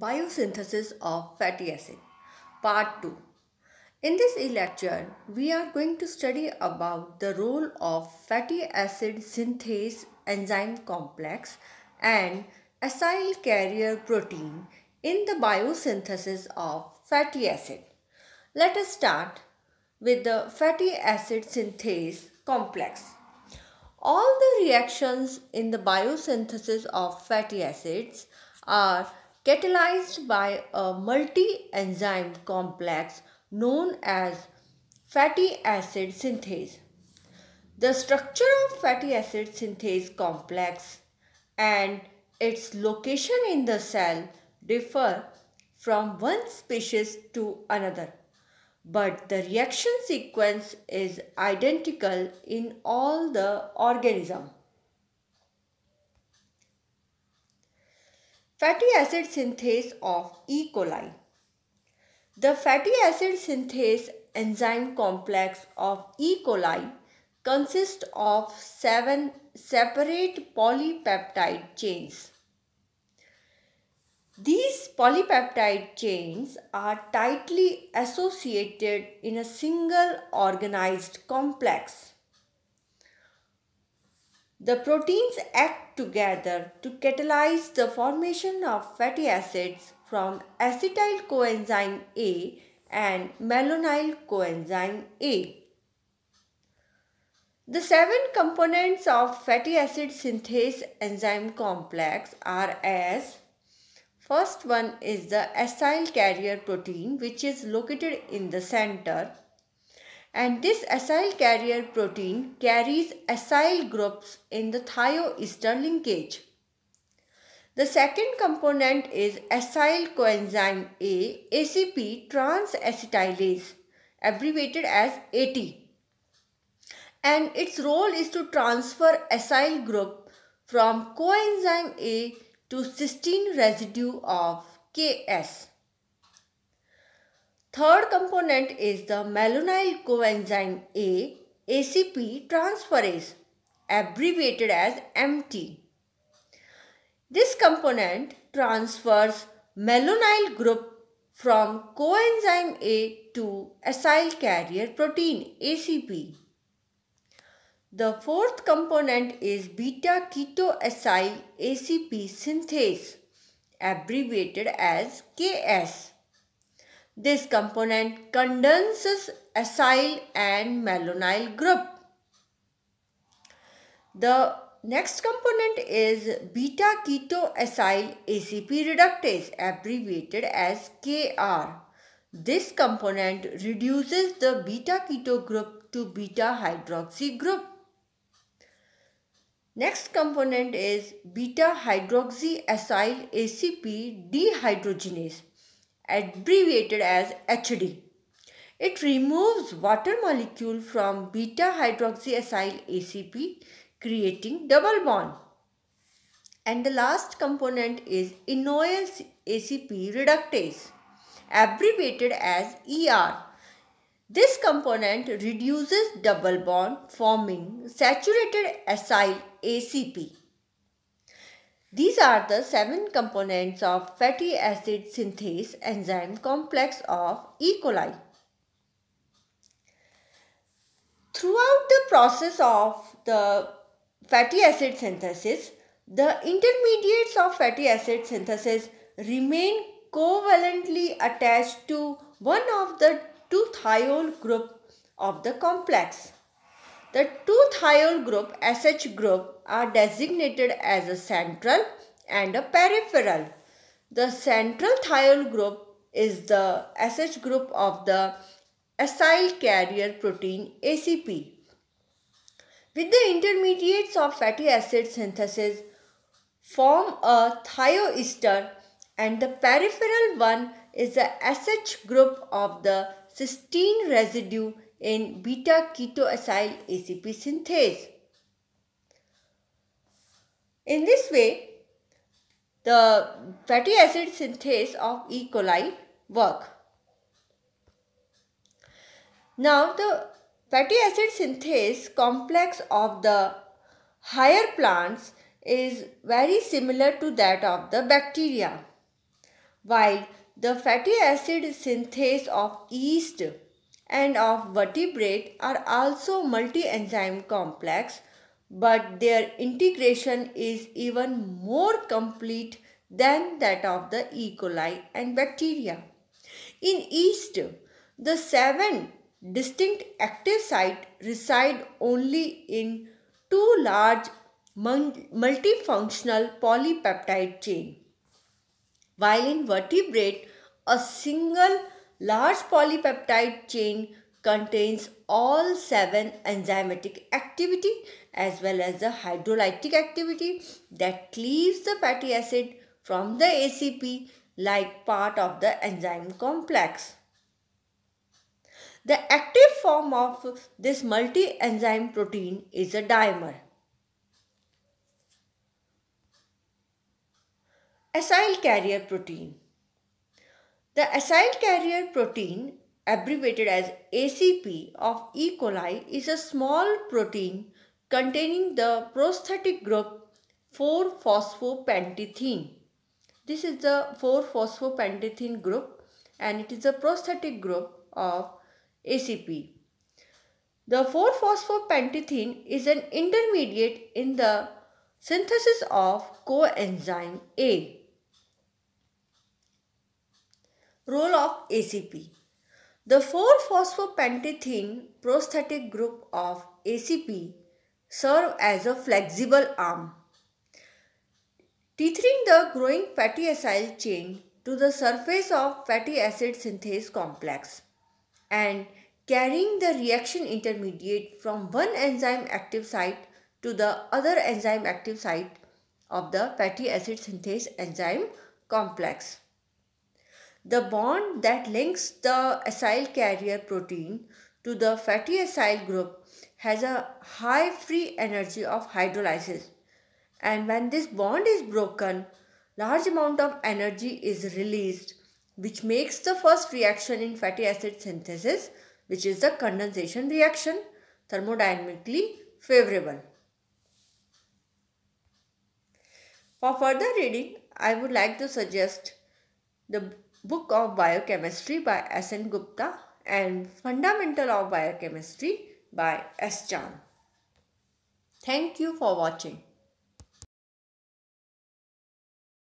Biosynthesis of Fatty Acid Part 2 In this e-lecture, we are going to study about the role of fatty acid synthase enzyme complex and acyl carrier protein in the biosynthesis of fatty acid. Let us start with the fatty acid synthase complex. All the reactions in the biosynthesis of fatty acids are catalyzed by a multi-enzyme complex known as fatty acid synthase. The structure of fatty acid synthase complex and its location in the cell differ from one species to another. But the reaction sequence is identical in all the organism. Fatty acid synthase of E. coli. The fatty acid synthase enzyme complex of E. coli consists of seven separate polypeptide chains. These polypeptide chains are tightly associated in a single organized complex. The proteins act together to catalyze the formation of fatty acids from acetyl coenzyme A and malonyl coenzyme A. The seven components of fatty acid synthase enzyme complex are as First one is the acyl carrier protein which is located in the center and this acyl carrier protein carries acyl groups in the thioester linkage. The second component is acyl coenzyme A ACP transacetylase abbreviated as AT and its role is to transfer acyl group from coenzyme A to cysteine residue of KS. Third component is the malonyl coenzyme A, ACP transferase, abbreviated as MT. This component transfers malonyl group from coenzyme A to acyl carrier protein ACP. The fourth component is beta ketoacyl ACP synthase abbreviated as KS. This component condenses acyl and malonyl group. The next component is beta-ketoacyl ACP reductase abbreviated as KR. This component reduces the beta-keto group to beta-hydroxy group. Next component is beta-hydroxy acyl ACP dehydrogenase abbreviated as HD. It removes water molecule from beta hydroxyacyl ACP creating double bond. And the last component is enoyl ACP reductase abbreviated as ER. This component reduces double bond forming saturated acyl ACP. These are the seven components of fatty acid synthase enzyme complex of E. coli. Throughout the process of the fatty acid synthesis, the intermediates of fatty acid synthesis remain covalently attached to one of the two thiol group of the complex. The two thiol group, SH group, are designated as a central and a peripheral. The central thiol group is the SH group of the acyl carrier protein ACP. With the intermediates of fatty acid synthesis, form a thioester and the peripheral one is the SH group of the cysteine residue in beta-ketoacyl ACP synthase. In this way, the fatty acid synthase of E. coli work. Now the fatty acid synthase complex of the higher plants is very similar to that of the bacteria. While the fatty acid synthase of yeast and of vertebrate are also multi-enzyme complex but their integration is even more complete than that of the E. coli and bacteria. In yeast, the seven distinct active sites reside only in two large multifunctional polypeptide chain. While in vertebrate, a single large polypeptide chain contains all seven enzymatic activity as well as the hydrolytic activity that cleaves the fatty acid from the ACP like part of the enzyme complex. The active form of this multi-enzyme protein is a dimer. Acyl carrier protein. The acyl carrier protein, abbreviated as ACP of E. coli, is a small protein containing the prosthetic group 4-phosphopantethine. This is the 4-phosphopantethine group and it is a prosthetic group of ACP. The 4-phosphopantethine is an intermediate in the synthesis of coenzyme A role of ACP. The 4-phosphopentathiene prosthetic group of ACP serve as a flexible arm, tethering the growing fatty acyl chain to the surface of fatty acid synthase complex and carrying the reaction intermediate from one enzyme active site to the other enzyme active site of the fatty acid synthase enzyme complex. The bond that links the acyl carrier protein to the fatty acyl group has a high free energy of hydrolysis. And when this bond is broken, large amount of energy is released which makes the first reaction in fatty acid synthesis which is the condensation reaction thermodynamically favorable. For further reading, I would like to suggest the Book of Biochemistry by S. N. Gupta and Fundamental of Biochemistry by S. Chan. Thank you for watching.